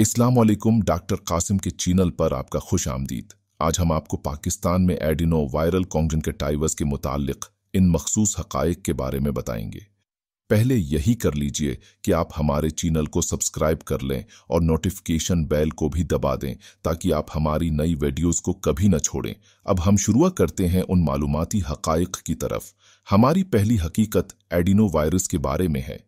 इस्लाम वालेकुम डॉक्टर कासिम के चैनल पर आपका खुश आमदीद आज हम आपको पाकिस्तान में एडिनो वायरल कॉन्जनकटाइवस के मुतालिक इन मखसूस हकायक के बारे में बताएंगे पहले यही कर लीजिए कि आप हमारे चैनल को सब्सक्राइब कर लें और नोटिफिकेशन बेल को भी दबा दें ताकि आप हमारी नई वीडियोस को कभी न छोड़ें अब हम शुरुआत करते हैं उन मालूमती हकायक की तरफ हमारी पहली हकीकत एडिनो वायरस के बारे में है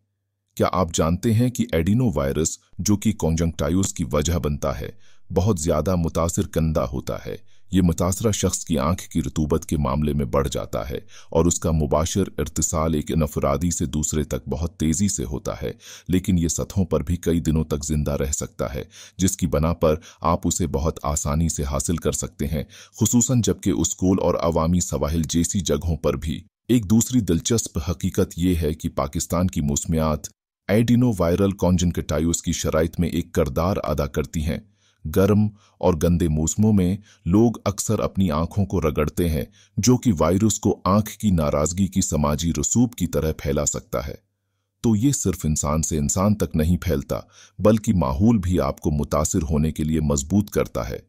क्या आप जानते हैं कि एडिनो वायरस जो कि कॉन्जंक्टाइस की वजह बनता है बहुत ज़्यादा मुतासर कंदा होता है ये मुतासरा शख्स की आंख की रतूबत के मामले में बढ़ जाता है और उसका मुबाशर इरतसाल एक नफरादी से दूसरे तक बहुत तेज़ी से होता है लेकिन ये सतहों पर भी कई दिनों तक जिंदा रह सकता है जिसकी बना पर आप उसे बहुत आसानी से हासिल कर सकते हैं खसूस जबकि उसकूल और अवामी सवाहिल जैसी जगहों पर भी एक दूसरी दिलचस्प हकीकत यह है कि पाकिस्तान की मौसमियात एडिनोवायरल कॉन्जनकटाइस की शराइत में एक करदार अदा करती हैं गर्म और गंदे मौसमों में लोग अक्सर अपनी आंखों को रगड़ते हैं जो कि वायरस को आंख की नाराजगी की समाजी रसूब की तरह फैला सकता है तो ये सिर्फ इंसान से इंसान तक नहीं फैलता बल्कि माहौल भी आपको मुतासर होने के लिए मजबूत करता है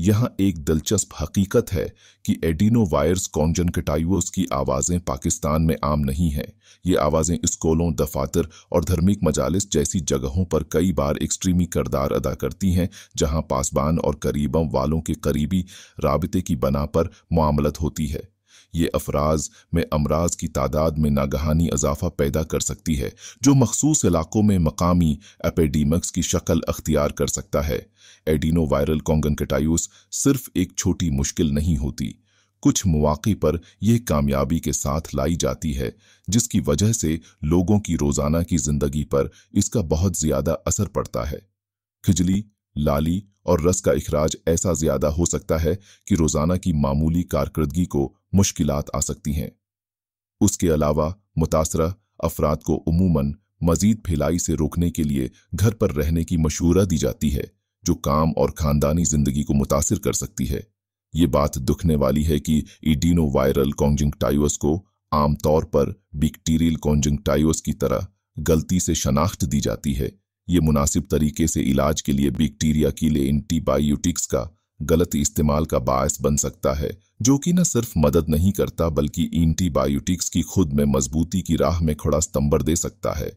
यहाँ एक दिलचस्प हकीकत है कि एडिनो वायर्स कॉन्जनकटाइवस की आवाज़ें पाकिस्तान में आम नहीं हैं ये आवाज़ें स्कूलों दफातर और धार्मिक मजालस जैसी जगहों पर कई बार एक्सट्रीमी करदार अदा करती हैं जहां पासबान और करीबम वालों के करीबी रबते की बना पर मामलत होती है ये अफराज में अमराज की तादाद में नागहानी इजाफा पैदा कर सकती है जो मखसूस इलाकों में मकामी एपेडीमक्स की शक्ल अख्तियार कर सकता है एडिनो वायरल कॉन्गनकटायूस सिर्फ एक छोटी मुश्किल नहीं होती कुछ मौाक़े पर यह कामयाबी के साथ लाई जाती है जिसकी वजह से लोगों की रोज़ाना की ज़िंदगी पर इसका बहुत ज़्यादा असर पड़ता है खिजली लाली और रस का अखराज ऐसा ज़्यादा हो सकता है कि रोज़ाना की मामूली कारकर्दगी को मुश्किल आ सकती हैं उसके अलावा मुतासर अफराद को अमूमन मजीद फैलाई से रोकने के लिए घर पर रहने की मशूरा दी जाती है जो काम और खानदानी जिंदगी को मुतासर कर सकती है ये बात दुखने वाली है कि इडीनो वायरल कॉन्जंक्टाइवस को आमतौर पर बैक्टीरियल कॉन्जंक्टाइवस की तरह गलती से शनाख्त दी जाती है ये मुनासिब तरीके से इलाज के लिए बैक्टीरिया के लिए एंटीबायोटिक्स का गलत इस्तेमाल का बायस बन सकता है जो कि न सिर्फ मदद नहीं करता बल्कि एंटीबायोटिक्स की खुद में मजबूती की राह में खड़ा स्तंबर दे सकता है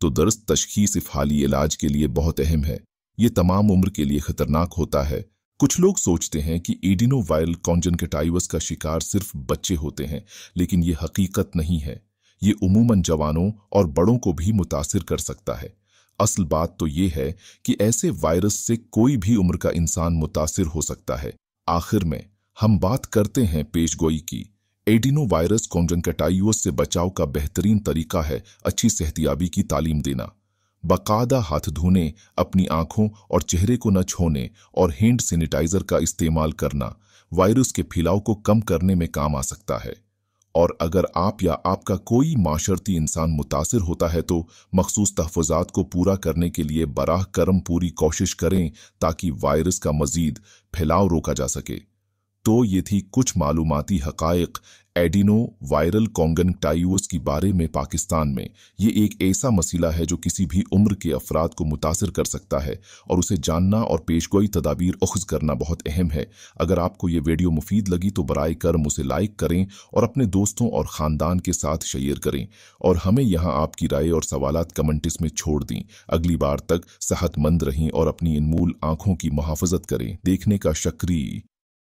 तो दर्ज तशखीस हाली इलाज के लिए बहुत अहम है ये तमाम उम्र के लिए खतरनाक होता है कुछ लोग सोचते हैं कि एडिनो वायरल कॉन्जनकेटाइवस का शिकार सिर्फ बच्चे होते हैं लेकिन ये हकीकत नहीं है ये उमूमन जवानों और बड़ों को भी मुतासर कर सकता है असल बात तो ये है कि ऐसे वायरस से कोई भी उम्र का इंसान मुतासर हो सकता है आखिर में हम बात करते हैं पेशगोई की एडिनो वायरस कॉन्जनकटाइयोस से बचाव का बेहतरीन तरीका है अच्छी सेहतियाबी की तालीम देना बाकायदा हाथ धोने अपनी आंखों और चेहरे को न छोने और हैंड सैनिटाइजर का इस्तेमाल करना वायरस के फैलाव को कम करने में काम आ सकता है और अगर आप या आपका कोई माशरती इंसान मुतासर होता है तो मखसूस तहफात को पूरा करने के लिए बराह करम पूरी कोशिश करें ताकि वायरस का मजीद फैलाव रोका जा सके तो ये थी कुछ मालूमती हकायक एडिनो वायरल टाइस के बारे में पाकिस्तान में ये एक ऐसा मसीला है जो किसी भी उम्र के अफराद को मुतासर कर सकता है और उसे जानना और पेशगोई तदाबीर उखज करना बहुत अहम है अगर आपको ये वीडियो मुफीद लगी तो बर कर्म उसे लाइक करें और अपने दोस्तों और ख़ानदान के साथ शेयर करें और हमें यहाँ आपकी राय और सवाल कमेंट्स में छोड़ दें अगली बार तक सेहतमंद रहें और अपनी इनमूल आँखों की मुहाफजत करें देखने का शक्री